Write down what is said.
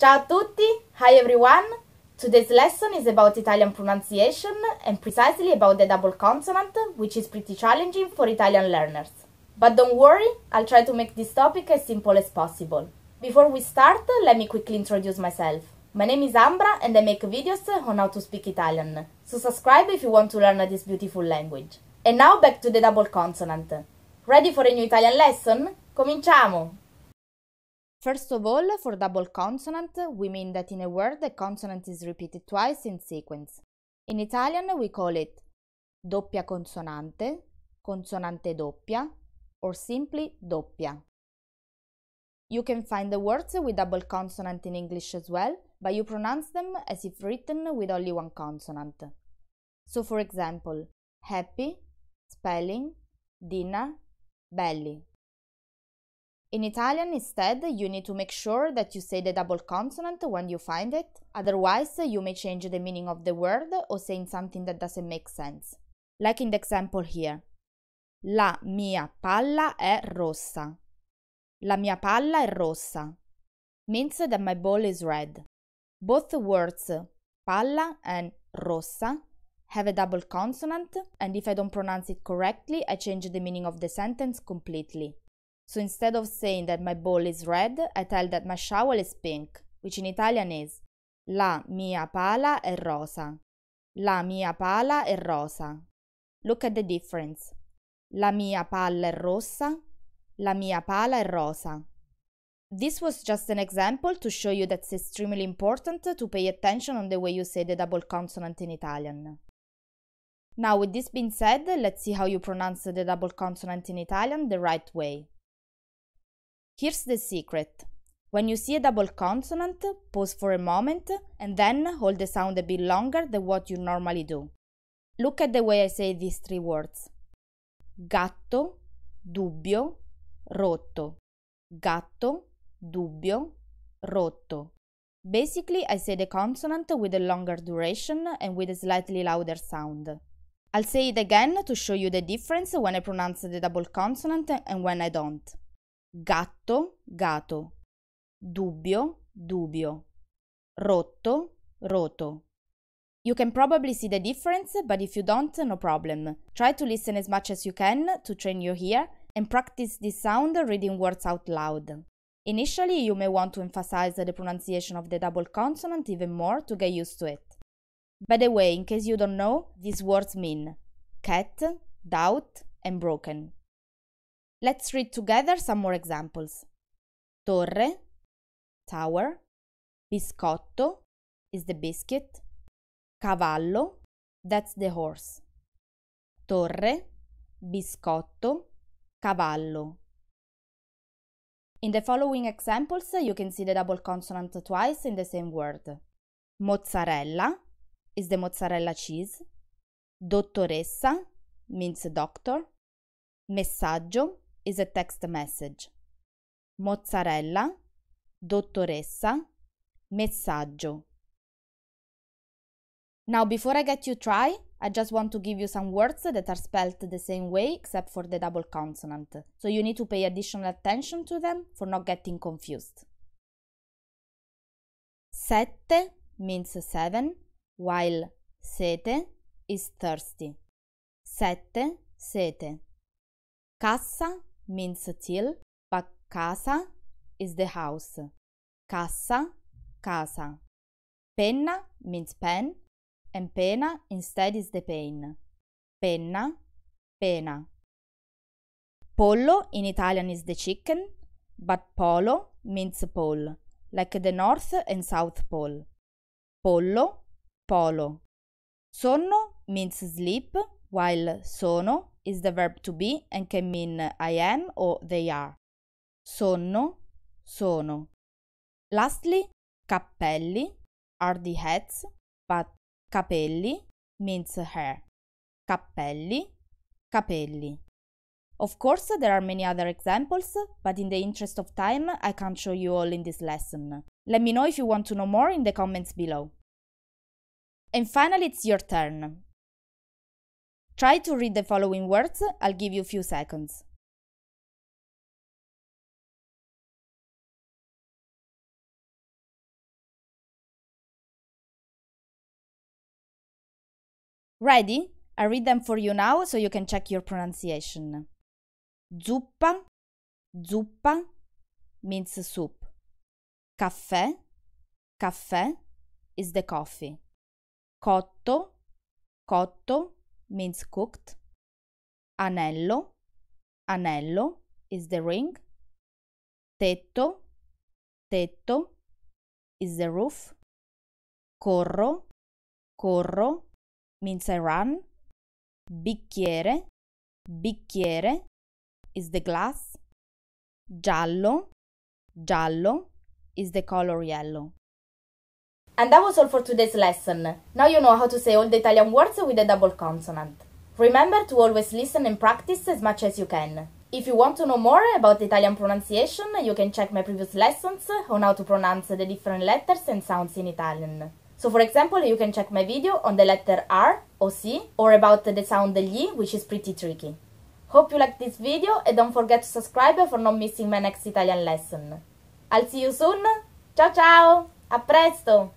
Ciao a tutti! Hi everyone! Today's lesson is about Italian pronunciation and precisely about the double consonant, which is pretty challenging for Italian learners. But don't worry, I'll try to make this topic as simple as possible. Before we start, let me quickly introduce myself. My name is Ambra and I make videos on how to speak Italian, so subscribe if you want to learn this beautiful language. And now back to the double consonant. Ready for a new Italian lesson? Cominciamo! First of all, for double consonant, we mean that in a word the consonant is repeated twice in sequence. In Italian, we call it doppia consonante, consonante doppia, or simply doppia. You can find the words with double consonant in English as well, but you pronounce them as if written with only one consonant. So, for example, happy, spelling, dinner, belly. In Italian, instead, you need to make sure that you say the double consonant when you find it, otherwise you may change the meaning of the word or saying something that doesn't make sense. Like in the example here. La mia palla è rossa. La mia palla è rossa. Means that my ball is red. Both words palla and rossa have a double consonant, and if I don't pronounce it correctly, I change the meaning of the sentence completely. So instead of saying that my ball is red, I tell that my shovel is pink, which in Italian is La mia pala è rosa. La mia pala è rosa. Look at the difference. La mia palla è rossa. La mia pala è rosa. This was just an example to show you that it's extremely important to pay attention on the way you say the double consonant in Italian. Now, with this being said, let's see how you pronounce the double consonant in Italian the right way. Here's the secret. When you see a double consonant, pause for a moment and then hold the sound a bit longer than what you normally do. Look at the way I say these three words. Gatto, dubbio, rotto. Gatto, dubbio, rotto. Basically, I say the consonant with a longer duration and with a slightly louder sound. I'll say it again to show you the difference when I pronounce the double consonant and when I don't gatto, gato, dubbio, dubbio, rotto, roto. You can probably see the difference, but if you don't, no problem. Try to listen as much as you can to train your ear and practice this sound reading words out loud. Initially, you may want to emphasize the pronunciation of the double consonant even more to get used to it. By the way, in case you don't know, these words mean cat, doubt, and broken. Let's read together some more examples. Torre, tower. Biscotto is the biscuit. Cavallo, that's the horse. Torre, biscotto, cavallo. In the following examples, you can see the double consonant twice in the same word. Mozzarella is the mozzarella cheese. Dottoressa means doctor. Messaggio is a text message. Mozzarella, dottoressa, messaggio. Now, before I get you try, I just want to give you some words that are spelled the same way except for the double consonant. So you need to pay additional attention to them for not getting confused. Sette means seven, while sete is thirsty. Sette, sete. Cassa means till, but casa is the house. Cassa, casa. Penna means pen, and pena instead is the pain. Penna, pena. Pollo in Italian is the chicken, but polo means pole, like the North and South Pole. Pollo, polo. Sonno means sleep, while sono is the verb to be and can mean I am or they are. Sono, sono. Lastly, cappelli are the heads, but capelli means hair. Cappelli, capelli. Of course, there are many other examples, but in the interest of time, I can't show you all in this lesson. Let me know if you want to know more in the comments below. And finally, it's your turn. Try to read the following words, I'll give you a few seconds. Ready? I read them for you now so you can check your pronunciation. Zuppa, zuppa means soup. Caffè, caffè is the coffee. Cotto, cotto means cooked. Anello, anello is the ring. Tetto, tetto is the roof. Corro, corro means I run. Bicchiere, bicchiere is the glass. Giallo, giallo is the color yellow. And that was all for today's lesson. Now you know how to say all the Italian words with a double consonant. Remember to always listen and practice as much as you can. If you want to know more about Italian pronunciation, you can check my previous lessons on how to pronounce the different letters and sounds in Italian. So for example, you can check my video on the letter R or C or about the sound gli, which is pretty tricky. Hope you liked this video and don't forget to subscribe for not missing my next Italian lesson. I'll see you soon. Ciao ciao! A presto!